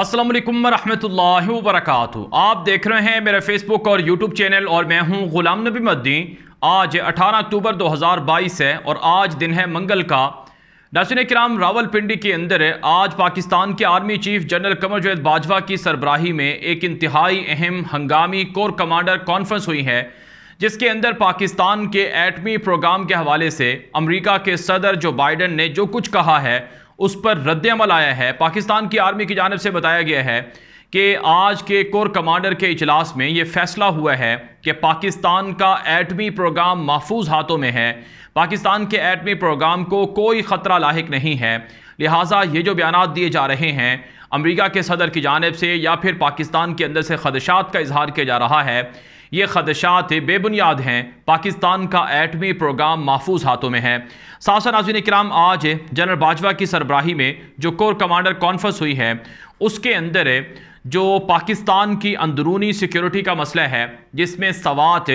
असलम वरहमल वरक आप देख रहे हैं मेरा फेसबुक और यूट्यूब चैनल और मैं हूं गुलाम नबी मद्दी आज 18 अक्टूबर 2022 है और आज दिन है मंगल का नासन कराम रावलपिंडी के अंदर आज पाकिस्तान के army chief general Qamar Javed Bajwa की सरबराही में एक इंतहाई अहम हंगामी कोर कमांडर कॉन्फ्रेंस हुई है जिसके अंदर पाकिस्तान के एटमी प्रोग्राम के हवाले से अमरीका के सदर जो बाइडन ने जो कुछ कहा है उस पर रद्दमल आया है पाकिस्तान की आर्मी की जानब से बताया गया है कि आज के कोर कमांडर के इजलास में ये फैसला हुआ है कि पाकिस्तान का एटमी प्रोग्राम महफूज हाथों में है पाकिस्तान के एटमी प्रोग्राम को कोई ख़तरा लाक नहीं है लिहाजा ये जो बयान दिए जा रहे हैं अमरीका के सदर की जानब से या फिर पाकिस्तान के अंदर से खदशात का इजहार किया जा रहा है ये खदशात बेबुनियाद हैं पाकिस्तान का एटमी प्रोग्राम महफूज हाथों में है सासा नाजिन कराम आज जनरल बाजवा की सरबराही में जो कोर कमांडर कॉन्फ्रेंस हुई है उसके अंदर जो पाकिस्तान की अंदरूनी सिक्योरिटी का मसला है जिसमें सवात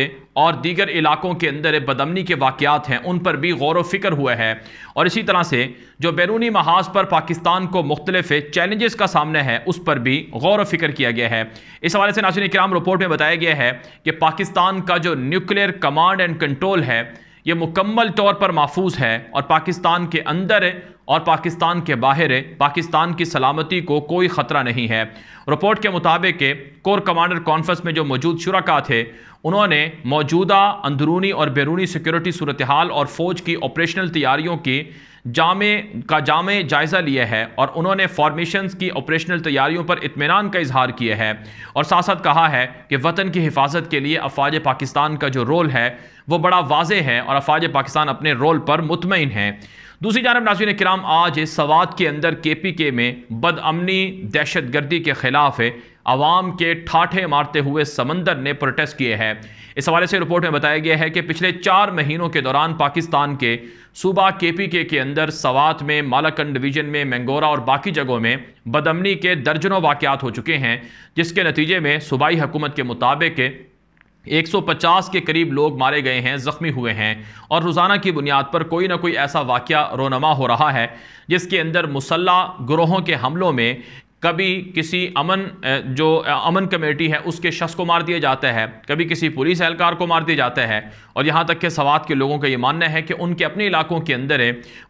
और दीगर इलाकों के अंदर बदमनी के वाक़ात हैं उन पर भी गौर फिक्र हुआ है और इसी तरह से जो बैरूनी महाज पर पाकिस्तान को मुख्तलिफ चैलेंजेस का सामना है उस पर भी गौर वफिक्र किया गया है इस हवाले से नाजिन कराम रिपोर्ट में बताया गया है कि पाकिस्तान का जो न्यूक्लियर कमांड एंड कंट्रोल है ये मुकम्मल तौर पर महफूज है और पाकिस्तान के अंदर और पाकिस्तान के बाहर है पाकिस्तान की सलामती को कोई ख़तरा नहीं है रिपोर्ट के मुताबिक कोर कमांडर कॉन्फ्रेंस में जो मौजूद शुरा थे उन्होंने मौजूदा अंदरूनी और बैरूनी सिक्योरिटी सूरत हाल और फ़ौज की ऑपरेशनल तैयारियों की जामे का जामे जायज़ा लिया है और उन्होंने फॉर्मेशन की ऑपरेशनल तैयारियों पर इतमान का इजहार किया है और साथ साथ कहा है कि वतन की हिफाजत के लिए अफवाज पाकिस्तान का जो रोल है वो बड़ा वाज है और अफवाज पाकिस्तान अपने रोल पर मुतमिन है दूसरी जानब नाजिन कराम आज सवाद के अंदर के पी के में बदअमनी दहशत गर्दी के ख़िलाफ़ है आवाम के ठाठे मारते हुए समंदर ने प्रोटेस्ट किए हैं इस हवाले से रिपोर्ट में बताया गया है कि पिछले चार महीनों के दौरान पाकिस्तान के सूबा के पी के के अंदर सवात में मालाकंड डिवीजन में मैंगोरा और बाकी जगहों में बदमनी के दर्जनों वाक़ात हो चुके हैं जिसके नतीजे में सूबाई हुकूमत के मुताबिक 150 के करीब लोग मारे गए हैं ज़ख्मी हुए हैं और रोज़ाना की बुनियाद पर कोई ना कोई ऐसा वाक़ रोनमा हो रहा है जिसके अंदर मुसल्ह ग्रोहों के हमलों में कभी किसी अमन जो अमन कमेटी है उसके शख्स को मार दिया जाता है कभी किसी पुलिस एहलकार को मार दिया जाता है और यहाँ तक कि सवात के लोगों का ये मानना है कि उनके अपने इलाकों के अंदर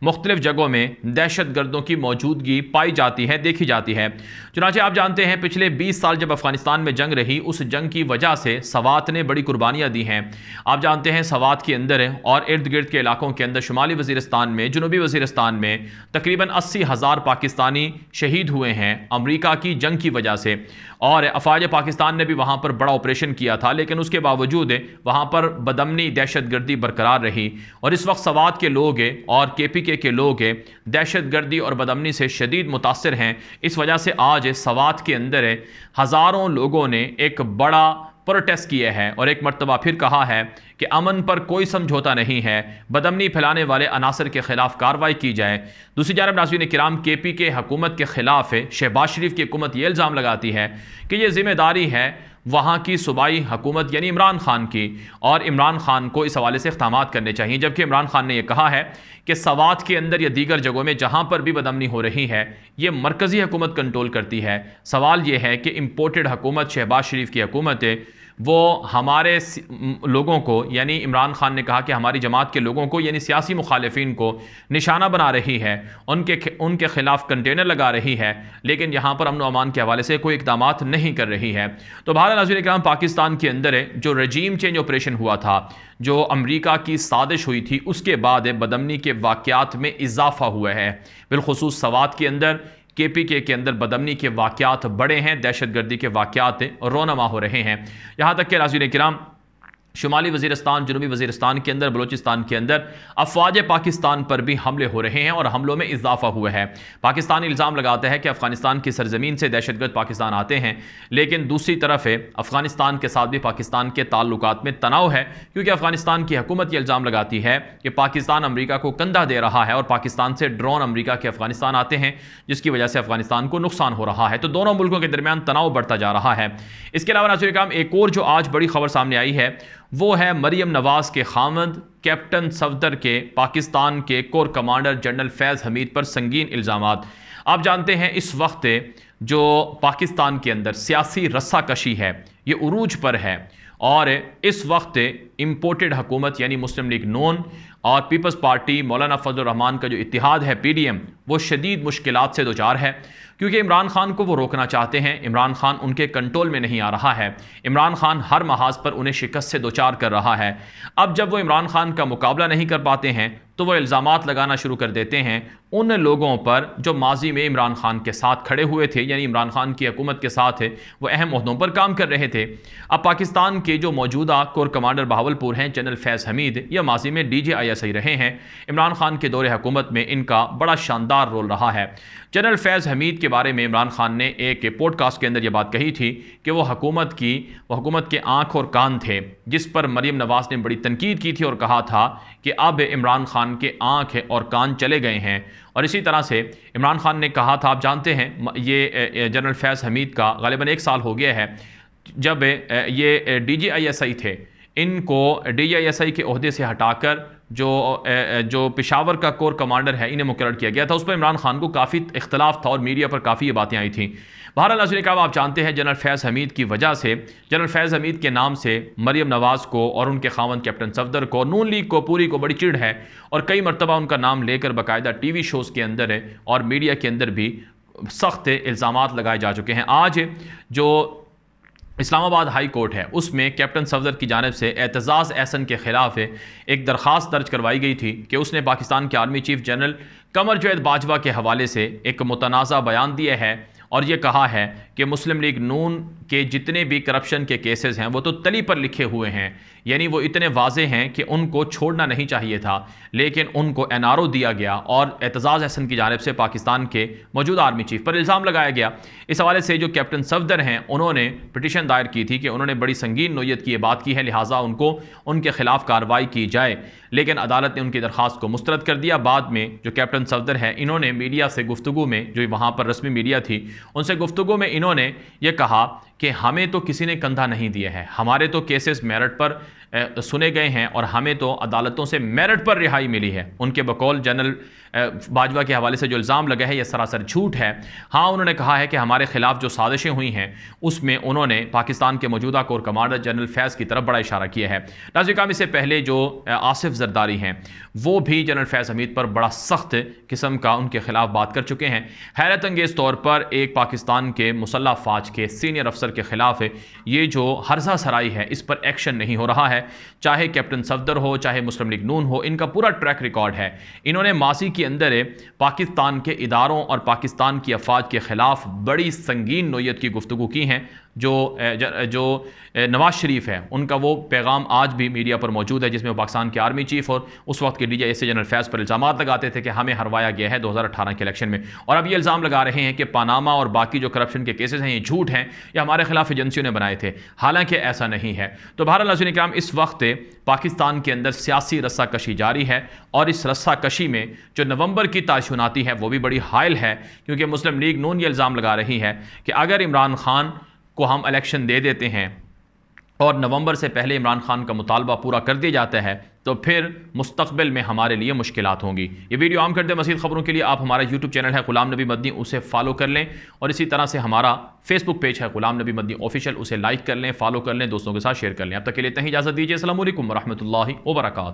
मुख्तलिफ़ जगहों में दहशत गर्दों की मौजूदगी पाई जाती है देखी जाती है चुनाचे आप जानते हैं पिछले बीस साल जब अफ़गानिस्तान में जंग रही उस जंग की वजह से सवात ने बड़ी कुर्बानियाँ दी हैं आप जानते हैं सवात के अंदर और इर्द गिर्द के इलाकों के अंदर शुमाली वजीरस्तान में जनूबी वजीरस्तान में तकरीबन अस्सी हज़ार पाकिस्तानी शहीद हुए हैं अमेरिका की जंग की वजह से और अफवाज पाकिस्तान ने भी वहाँ पर बड़ा ऑपरेशन किया था लेकिन उसके बावजूद वहाँ पर बदमनी दहशतगर्दी बरकरार रही और इस वक्त सवाद के लोग और के पी के के लोग दहशतगर्दी और बदमनी से शदीद मुतासर हैं इस वजह से आज सवाद के अंदर हज़ारों लोगों ने एक बड़ा प्रोटेस्ट किए हैं और एक मरतबा फिर कहा है कि अमन पर कोई समझौता नहीं है बदमनी फैलाने वाले अनासर के खिलाफ कार्रवाई की जाए दूसरी जानब नाजीन कराम के पी के हकूमत के खिलाफ शहबाज शरीफ की हकूमत ये इल्ज़ाम लगाती है कि ये जिम्मेदारी है वहाँ की सूबाई हकूमत यानी इमरान खान की और इमरान खान को इस हवाले से इकदाम करने चाहिए जबकि इमरान खान ने यह कहा है कि सवात के अंदर या दीगर जगहों में जहाँ पर भी बदमनी हो रही है ये मरकज़ी हकूमत कंट्रोल करती है सवाल यह है कि इम्पोर्टेड हकूमत शहबाज शरीफ की हकूमत है वो हमारे लोगों को यानी इमरान खान ने कहा कि हमारी जमात के लोगों को यानी सियासी मुखालफन को निशाना बना रही है उनके उनके ख़िलाफ़ कंटेनर लगा रही है लेकिन यहाँ पर अमन अमान के हवाले से कोई इकदाम नहीं कर रही है तो भारत नजर इक्राम पाकिस्तान के अंदर जो रजीम चेंज ऑपरेशन हुआ था जो अमरीका की साजिश हुई थी उसके बाद बदमनी के वाक़ में इजाफा हुआ है बिलखसूस सवात के अंदर के पी के के अंदर बदमनी के वाक़ात बड़े हैं दहशत गर्दी के वाक़ात रोनमा हो रहे हैं यहाँ तक कि नाजीन कराम शुमाली वजीरस्तान जनूबी वजीरस्तान के अंदर बलोचिस्तान के अंदर अफवाज पाकिस्तान पर भी हमले हो रहे हैं और हमलों में इजाफा हुआ है पाकिस्तान इल्ज़ाम लगाता है कि अफगानिस्तान की सरजमीन से दहशतगर्द पाकिस्तान आते हैं लेकिन दूसरी तरफ है अफगानिस्तान के साथ भी पाकिस्तान के ताल्लुक में तनाव है क्योंकि अफगानिस्तान की हकूमत यह इल्ज़ाम लगाती है कि पाकिस्तान अमरीका को कंधा दे रहा है और पाकिस्तान से ड्रोन अमरीका के अफगानिस्तान आते हैं जिसकी वजह से अफगानिस्तान को नुकसान हो रहा है तो दोनों मुल्कों के दरमियान तनाव बढ़ता जा रहा है इसके अलावा नाजुर काम एक और जो आज बड़ी खबर सामने आई है वो है मरीम नवाज़ के खामद कैप्टन सफदर के पाकिस्तान के corps commander general Faiz Hameed पर संगीन इल्ज़ाम आप जानते हैं इस वक्त जो पाकिस्तान के अंदर सियासी रस्साकशी है ये उरूज पर है और इस वक्त इम्पोर्टेड हकूमत यानी मुस्लिम लीग नोन और पीपल्स पार्टी मौलाना फजल रहमान का जो इतिहाद है पी डी एम वो शदीद मुश्किल से दो चार है क्योंकि इमरान खान को वो रोकना चाहते हैं इमरान खान उनके कंट्रोल में नहीं आ रहा है इमरान खान हर महाज पर उन्हें शिकस्त से दो चार कर रहा है अब जब वो इमरान खान का मुकाबला नहीं कर पाते हैं तो वह इल्ज़ाम लगाना शुरू कर देते हैं उन लोगों पर जो माजी में इमरान खान के साथ खड़े हुए थे यानी इमरान खान की हकूमत के साथ है वह अहम अहदों पर काम कर रहे थे अब पाकिस्तान के जो मौजूदा कोर कमांडर बहावलपुर हैं जनरल फैज़ हमीद यह माजी में D J I S I रहे हैं इमरान खान के दौरे हकूमत में इनका बड़ा शानदार रोल रहा है जनरल फैज़ हमीद के बारे में इमरान खान ने एक पॉडकास्ट के अंदर यह बात कही थी कि वह हकूमत की वह के आँख और कान थे जिस पर मरीम नवाज़ ने बड़ी तनकीद की थी और कहा था कि अब इमरान खान खान के आँख है और कान चले गए हैं और इसी तरह से इमरान खान ने कहा था आप जानते हैं ये जनरल फैज़ हमीद का गालिबा एक साल हो गया है जब ये D G I S I थे इनको डीआईएसआई के अहदे से हटाकर जो जो पिशावर का कोर कमांडर है इन्हें मुकर किया गया था उस पर इमरान खान को काफ़ी इख्तलाफ था और मीडिया पर काफ़ी ये बातें आई थी बहरहाल नजर काब आप जानते हैं जनरल फैज़ हमीद की वजह से जनरल फैज़ हमीद के नाम से मरीम नवाज़ को और उनके खावन कैप्टन सफदर को नून लीग को पूरी को बड़ी चिड़ है और कई मरतबा उनका नाम लेकर बाकायदा टी वी शोज़ के अंदर है और मीडिया के अंदर भी सख्त इल्ज़ाम लगाए जा चुके हैं आज जो इस्लामाबाद हाई कोर्ट है उसमें कैप्टन सफदर की जानब से एतजाज़ एहसन के ख़िलाफ़ एक दरख्वास्त दर्ज करवाई गई थी कि उसने पाकिस्तान के army chief general Qamar Javed Bajwa के हवाले से एक मुतनाज़ा बयान दिया है और ये कहा है कि मुस्लिम लीग नून के जितने भी करप्शन के केसेस हैं वो तो तली पर लिखे हुए हैं यानी वो इतने वाजे हैं कि उनको छोड़ना नहीं चाहिए था लेकिन उनको एन दिया गया और एतजाज़ अहसन की जानब से पाकिस्तान के मौजूदा आर्मी चीफ पर इल्ज़ाम लगाया गया इस हवाले से जो कैप्टन सफदर हैं उन्होंने पटिशन दायर की थी कि उन्होंने बड़ी संगीन नोयत की ये बात की है लिहाजा उनको उनके खिलाफ कार्रवाई की जाए लेकिन अदालत ने उनकी दरख्वास्त को मुस्तरद कर दिया बाद में जो कैप्टन सफदर है इन्होंने मीडिया से गुफ्तु में जो वहाँ पर रस्मी मीडिया थी उनसे गुफ्तु में इन्होंने ये कहा कि हमें तो किसी ने कंधा नहीं दिया है हमारे तो केसेस मेरिट पर सुने गए हैं और हमें तो अदालतों से मेरिट पर रिहाई मिली है उनके बकौल जनरल बाजवा के हवाले से जो इल्ज़ाम लगा है यह सरासर झूठ है हाँ उन्होंने कहा है कि हमारे खिलाफ जो साजिशें हुई हैं उसमें उन्होंने पाकिस्तान के मौजूदा कोर कमांडर जनरल फैज़ की तरफ बड़ा इशारा किया है नाजिकाम इससे पहले जो आसिफ जरदारी हैं वो भी जनरल फैज़ हमीद पर बड़ा सख्त किस्म का उनके खिलाफ बात कर चुके हैं हैरत अंगेज़ तौर पर एक पाकिस्तान के मुसल्ह फाज के सीनियर अफसर के खिलाफ ये जो हरजा सराई है इस पर एक्शन नहीं हो रहा रहा है चाहे कैप्टन सफदर हो चाहे मुस्लिम लीग नून हो इनका पूरा ट्रैक रिकॉर्ड है इन्होंने मासी के अंदर पाकिस्तान के इदारों और पाकिस्तान की अफवाज के ख़िलाफ़ बड़ी संगीन नोयत की गुफ्तु की हैं जो जो नवाज़ शरीफ हैं उनका वो पैगाम आज भी मीडिया पर मौजूद है जिसमें पाकिस्तान के आर्मी चीफ और उस वक्त के डी जे जनरल फैज़ पर इल्ज़ाम लगाते थे कि हमें हरवाया गया है दो हज़ार अठारह के इलेक्शन में और अब ये इल्ज़ाम लगा रहे हैं कि पानामा और बाकी जो करप्शन के केसेस हैं ये झूठ हैं या हमारे खिलाफ एजेंसियों ने बनाए थे हालांकि ऐसा नहीं है तो भारत नजर कराम इस वक्त पाकिस्तान के अंदर सियासी कशी जारी है और इस कशी में जो नवंबर की ताशुनाती है वो भी बड़ी हायल है क्योंकि मुस्लिम लीग नून ये इल्ज़ाम लगा रही है कि अगर इमरान खान को हम इलेक्शन दे देते हैं और नवंबर से पहले इमरान खान का मुतालबा पूरा कर दिया जाता है तो फिर मुस्तबिल में हमारे लिए मुश्किल होंगी ये वीडियो आम करते मजीद खबरों के लिए आप हमारा यूट्यूब चैनल है गुलाम नबी मदनी उसे फॉलो कर लें और इसी तरह से हमारा फेसबुक पेज है गुलाम नबी मदनी ऑफिशियल उसे लाइक कर लें फॉलो कर लें दोस्तों के साथ शेयर कर लें अब तक के लिए ही इजाज़त दीजिए असल वरहमल वर्का